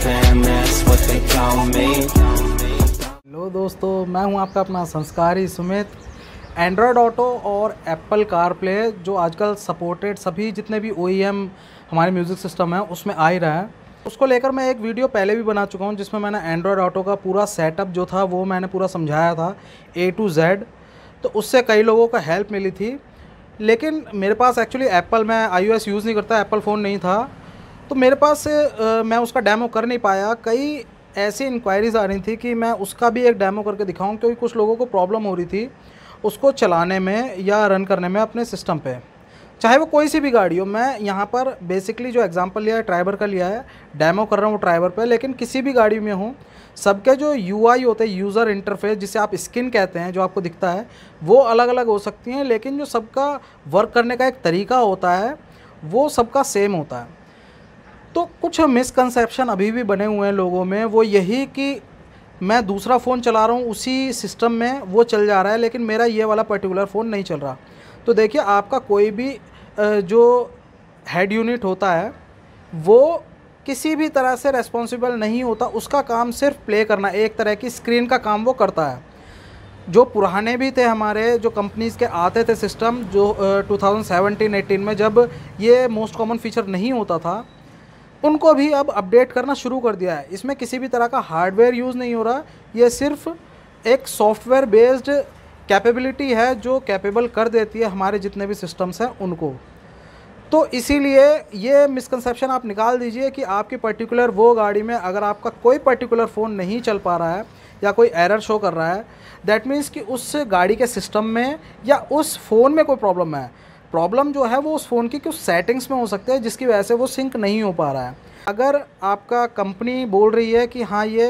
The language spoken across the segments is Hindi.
हेलो दोस्तों मैं हूं आपका अपना संस्कारी सुमित एंड्रॉयड ऑटो और एप्पल कार प्ले जो आजकल सपोर्टेड सभी जितने भी ओ e हमारे म्यूज़िक सिस्टम है उसमें आ ही रहा है उसको लेकर मैं एक वीडियो पहले भी बना चुका हूं जिसमें मैंने एंड्रॉयड ऑटो का पूरा सेटअप जो था वो मैंने पूरा समझाया था ए टू जेड तो उससे कई लोगों का हेल्प मिली थी लेकिन मेरे पास एक्चुअली एप्पल मैं आई यूज़ नहीं करता एप्पल फ़ोन नहीं था तो मेरे पास आ, मैं उसका डैमो कर नहीं पाया कई ऐसी इंक्वायरीज़ आ रही थी कि मैं उसका भी एक डैमो करके दिखाऊँ क्योंकि कुछ लोगों को प्रॉब्लम हो रही थी उसको चलाने में या रन करने में अपने सिस्टम पर चाहे वो कोई सी भी गाड़ी हो मैं यहाँ पर बेसिकली जो एग्ज़ाम्पल लिया है ट्राइवर का लिया है डैमो कर रहा हूँ ड्राइवर पे लेकिन किसी भी गाड़ी में हूँ सबके जो यू आई होते हैं यूज़र इंटरफेस जिसे आप स्किन कहते हैं जो आपको दिखता है वो अलग अलग हो सकती हैं लेकिन जो सबका वर्क करने का एक तरीका होता है वो सबका सेम होता है तो कुछ मिसकनसेप्शन अभी भी बने हुए हैं लोगों में वो यही कि मैं दूसरा फ़ोन चला रहा हूँ उसी सिस्टम में वो चल जा रहा है लेकिन मेरा ये वाला पर्टिकुलर फ़ोन नहीं चल रहा तो देखिए आपका कोई भी जो हेड यूनिट होता है वो किसी भी तरह से रेस्पॉन्सिबल नहीं होता उसका काम सिर्फ प्ले करना एक तरह की स्क्रीन का काम वो करता है जो पुराने भी थे हमारे जो कंपनीज़ के आते थे सिस्टम जो uh, 2017-18 में जब ये मोस्ट कॉमन फीचर नहीं होता था उनको भी अब अपडेट करना शुरू कर दिया है इसमें किसी भी तरह का हार्डवेयर यूज़ नहीं हो रहा ये सिर्फ एक सॉफ्टवेयर बेस्ड कैपेबिलिटी है जो कैपेबल कर देती है हमारे जितने भी सिस्टम्स हैं उनको तो इसीलिए ये मिसकनसेप्शन आप निकाल दीजिए कि आपकी पर्टिकुलर वो गाड़ी में अगर आपका कोई पर्टिकुलर फ़ोन नहीं चल पा रहा है या कोई एरर शो कर रहा है दैट मीन्स कि उस गाड़ी के सिस्टम में या उस फ़ोन में कोई प्रॉब्लम है प्रॉब्लम जो है वो उस फ़ोन की कुछ सेटिंग्स में हो सकते हैं जिसकी वजह से वो सिंक नहीं हो पा रहा है अगर आपका कंपनी बोल रही है कि हाँ ये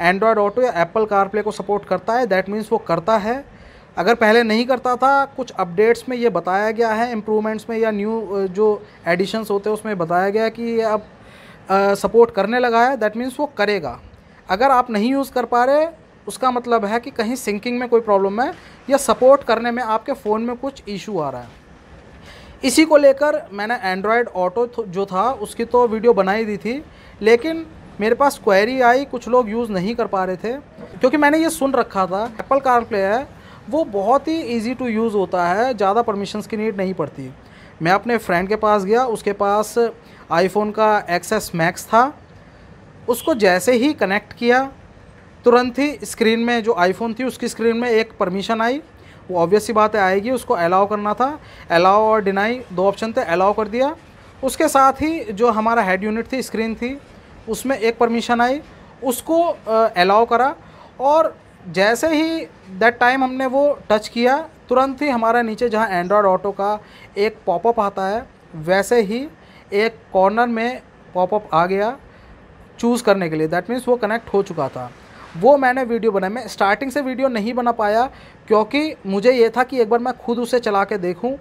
एंड्रॉयड ऑटो या एप्पल कारप्ले को सपोर्ट करता है दैट मीन्स वो करता है अगर पहले नहीं करता था कुछ अपडेट्स में ये बताया गया है इम्प्रूवमेंट्स में या न्यू जो एडिशंस होते हैं उसमें बताया गया है कि ये अब सपोर्ट करने लगा है दैट मीन्स वो करेगा अगर आप नहीं यूज़ कर पा रहे उसका मतलब है कि कहीं सिंकिंग में कोई प्रॉब्लम है या सपोर्ट करने में आपके फ़ोन में कुछ इशू आ रहा है इसी को लेकर मैंने एंड्रॉयड ऑटो जो था उसकी तो वीडियो बनाई दी थी लेकिन मेरे पास क्वेरी आई कुछ लोग यूज़ नहीं कर पा रहे थे क्योंकि मैंने ये सुन रखा था एप्पल कारप्ले है वो बहुत ही ईजी टू यूज़ होता है ज़्यादा परमिशंस की नीड नहीं पड़ती मैं अपने फ्रेंड के पास गया उसके पास आईफोन का एक्सेस मैक्स था उसको जैसे ही कनेक्ट किया तुरंत ही स्क्रीन में जो आईफोन थी उसकी स्क्रीन में एक परमिशन आई वो ऑब्वियस सी बात है आएगी उसको अलाउ करना था अलाउ और डिनाई दो ऑप्शन थे अलाउ कर दिया उसके साथ ही जो हमारा हेड यूनिट थी स्क्रीन थी उसमें एक परमिशन आई उसको अलाउ करा और जैसे ही दैट टाइम हमने वो टच किया तुरंत ही हमारा नीचे जहाँ एंड्रॉयड ऑटो का एक पॉपअप आता है वैसे ही एक कॉर्नर में पॉपअप आ गया चूज़ करने के लिए दैट मीन्स वो कनेक्ट हो चुका था वो मैंने वीडियो बनाई मैं स्टार्टिंग से वीडियो नहीं बना पाया क्योंकि मुझे ये था कि एक बार मैं खुद उसे चला के देखूँ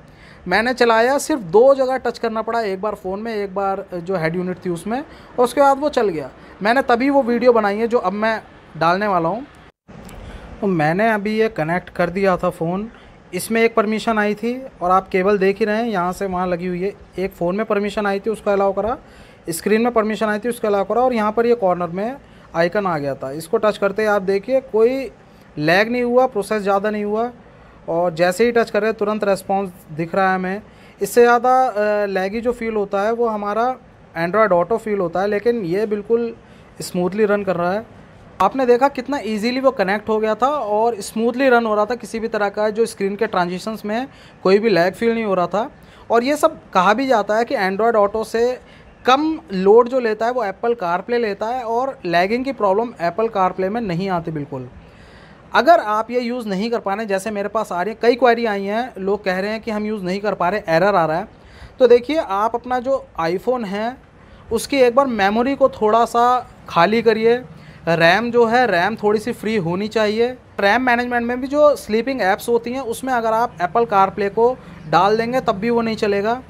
मैंने चलाया सिर्फ दो जगह टच करना पड़ा एक बार फ़ोन में एक बार जो हेड यूनिट थी उसमें और उसके बाद वो चल गया मैंने तभी वो वीडियो बनाई है जो अब मैं डालने वाला हूँ तो मैंने अभी ये कनेक्ट कर दिया था फ़ोन इसमें एक परमिशन आई थी और आप केबल देख ही रहे हैं यहाँ से वहाँ लगी हुई है एक फ़ोन में परमिशन आई थी उसका अलाउ करा स्क्रीन में परमिशन आई थी उसका अलाउ करा और यहाँ पर ये कॉर्नर में आइकन आ गया था इसको टच करते ही आप देखिए कोई लैग नहीं हुआ प्रोसेस ज़्यादा नहीं हुआ और जैसे ही टच कर रहे तुरंत रेस्पॉन्स दिख रहा है हमें इससे ज़्यादा लैगी जो फील होता है वो हमारा एंड्रॉयड ऑटो फील होता है लेकिन ये बिल्कुल स्मूथली रन कर रहा है आपने देखा कितना इजीली वो कनेक्ट हो गया था और स्मूथली रन हो रहा था किसी भी तरह का जो स्क्रीन के ट्रांजिशंस में कोई भी लैग फील नहीं हो रहा था और ये सब कहा भी जाता है कि एंड्रॉयड ऑटो से कम लोड जो लेता है वो एप्पल कारप्ले लेता है और लैगिंग की प्रॉब्लम एप्पल कारप्ले में नहीं आती बिल्कुल अगर आप ये यूज़ नहीं कर पा रहे जैसे मेरे पास आ रही है कई क्वारी आई हैं लोग कह रहे हैं कि हम यूज़ नहीं कर पा रहे एरर आ रहा है तो देखिए आप अपना जो आईफोन है उसकी एक बार मेमोरी को थोड़ा सा खाली करिए रैम जो है रैम थोड़ी सी फ्री होनी चाहिए रैम मैनेजमेंट में भी जो स्लीपिंग एप्स होती हैं उसमें अगर आप एप्पल कारप्ले को डाल देंगे तब भी वो नहीं चलेगा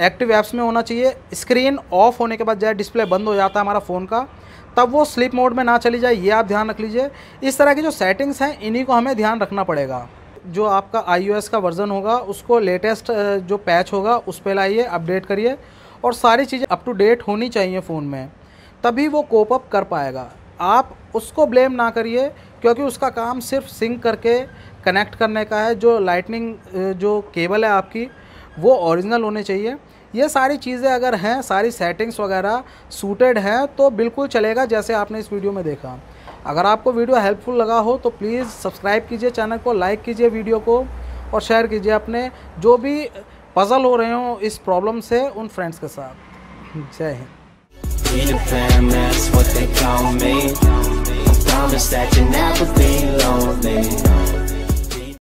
एक्टिव ऐप्स में होना चाहिए स्क्रीन ऑफ होने के बाद जो डिस्प्ले बंद हो जाता है हमारा फ़ोन का तब वो स्लीप मोड में ना चली जाए ये आप ध्यान रख लीजिए इस तरह की जो सेटिंग्स हैं इन्हीं को हमें ध्यान रखना पड़ेगा जो आपका आई का वर्ज़न होगा उसको लेटेस्ट जो पैच होगा उस पर लाइए अपडेट करिए और सारी चीज़ें अप टू डेट होनी चाहिए फ़ोन में तभी वो कोप अप कर पाएगा आप उसको ब्लेम ना करिए क्योंकि उसका काम सिर्फ सिंक करके कनेक्ट करने का है जो लाइटनिंग जो केबल है आपकी वो ओरिजिनल होने चाहिए ये सारी चीज़ें अगर हैं सारी सेटिंग्स वगैरह सूटेड हैं तो बिल्कुल चलेगा जैसे आपने इस वीडियो में देखा अगर आपको वीडियो हेल्पफुल लगा हो तो प्लीज़ सब्सक्राइब कीजिए चैनल को लाइक कीजिए वीडियो को और शेयर कीजिए अपने जो भी पज़ल हो रहे हों इस प्रॉब्लम से उन फ्रेंड्स के साथ जय Hind Be the fam, that's what they call me. I promise that you never be lonely.